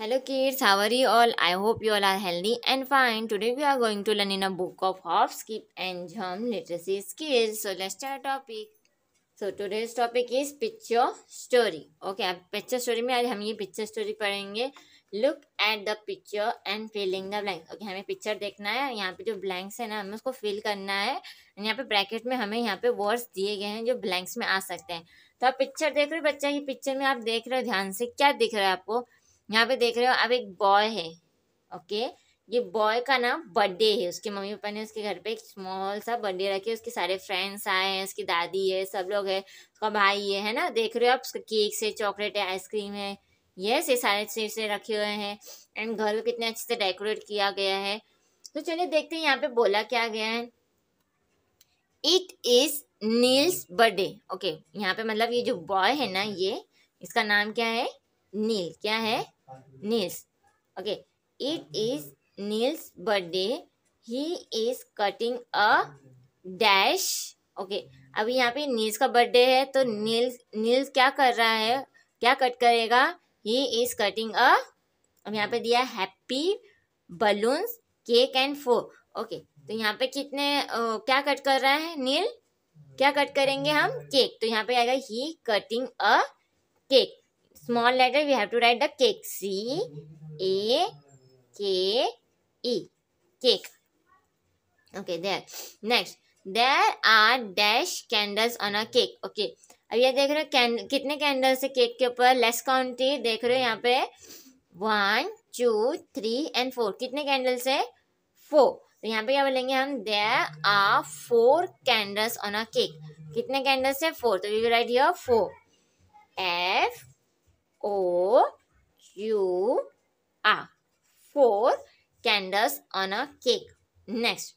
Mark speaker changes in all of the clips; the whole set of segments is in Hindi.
Speaker 1: Hello kids how are you all I hope you all are healthy and fine today we are going to learn in a book of half skip and झम literacy skills so let's topic so today's topic is picture story okay अब पिक्चर स्टोरी में आज हम ये पिक्चर स्टोरी पढ़ेंगे look at the picture and filling the blank okay हमें पिक्चर देखना है यहाँ पे जो ब्लैंक्स है ना हमें उसको फिल करना है यहाँ पे ब्रैकेट में हमें यहाँ पे वर्ड्स दिए गए हैं जो ब्लैंक्स में आ सकते हैं तो आप पिक्चर देख रहे हो बच्चा ये पिक्चर में आप देख रहे हो ध्यान से क्या दिख रहा है आपको यहाँ पे देख रहे हो अब एक बॉय है ओके ये बॉय का नाम बर्थडे है उसके मम्मी पापा ने उसके घर पे एक स्मॉल सा बर्थडे रखे उसके सारे फ्रेंड्स आए हैं उसकी दादी है सब लोग है उसका भाई है है ना देख रहे हो आप उसका केक से चॉकलेट है आइसक्रीम है यस ये सारे चीज से रखे हुए हैं एंड घर को कितने अच्छे से डेकोरेट किया गया है तो चलिए देखते हैं यहाँ पे बोला क्या गया है it is Neil's birthday okay यहाँ पे मतलब ये जो बॉय है ना ये इसका नाम क्या है नील क्या है Nils. Okay, it is Nils' birthday. He is cutting a dash. Okay, अभी यहाँ पे नील्स का बर्थडे है तो नील्स नील्स क्या कर रहा है क्या कट करेगा ही इज कटिंग अ अब यहाँ पे दिया happy balloons cake and four okay तो यहाँ पे कितने ओ, क्या कट कर रहा है नील क्या कट करेंगे हम केक तो यहाँ पे आएगा he cutting a cake small letter we have to write the cake c a k e cake okay there next there are dash candles on a cake okay अब ये देख रहे हो कैंड कितने कैंडल्स है केक के ऊपर लेस काउंट थी देख रहे हो यहाँ पे one two three and four कितने कैंडल्स है फोर तो यहाँ पे क्या बोलेंगे हम there are four candles on a cake कितने कैंडल्स है फोर तो we will write your four F O U R. Four candles on a cake. Next,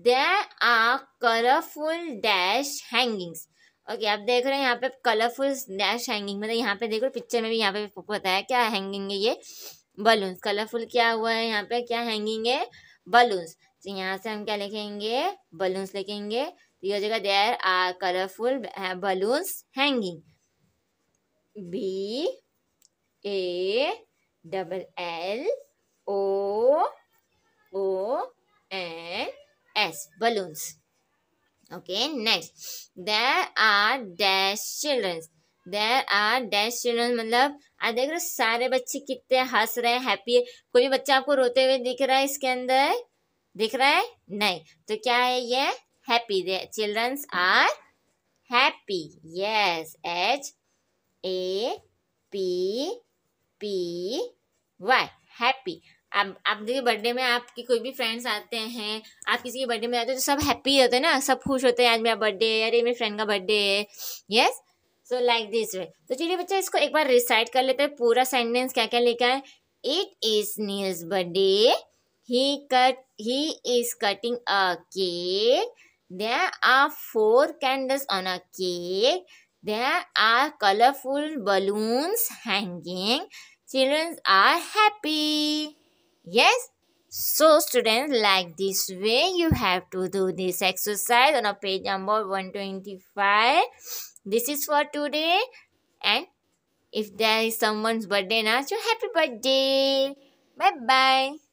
Speaker 1: there are colorful dash hangings. Okay okay, आप देख रहे हैं यहाँ पे कलरफुल डैश हैंगिंग मतलब यहाँ पे देखो पिक्चर में भी यहाँ पे बताया क्या हैंगिंग है ये बलून्स कलरफुल क्या हुआ है यहाँ पे क्या हैंगिंग है बलून्स तो यहाँ से हम क्या लिखेंगे बलून्स लिखेंगे तो ये जगह there are colourful balloons hanging B A double L O O and S balloons okay next there are dash children there are dash children मतलब आप देख रहे हो सारे बच्चे कितने हंस रहे हैं हैप्पी है कोई भी बच्चा आपको रोते हुए दिख रहा है इसके अंदर दिख रहा है नहीं तो क्या है ये happy they childrens are happy yes H A P P Y happy अब आपके बर्थडे में आपके कोई भी फ्रेंड्स आते हैं आप किसी के बर्थडे में आते हो तो सब हैप्पी होते हैं ना सब खुश होते हैं आज मेरा बर्थडे है अरे मेरे फ्रेंड का बर्थडे है yes so like this way तो चलिए बच्चा इसको एक बार रिसाइट कर लेते हैं पूरा सेंटेंस क्या क्या लिखा है it is Neil's birthday he cut he is cutting a cake there are four candles on a cake There are colorful balloons hanging. Children are happy. Yes? So students, like this way, you have to do this exercise on a page number 125. This is for today. And if there is someone's birthday, now, so happy birthday. Bye-bye.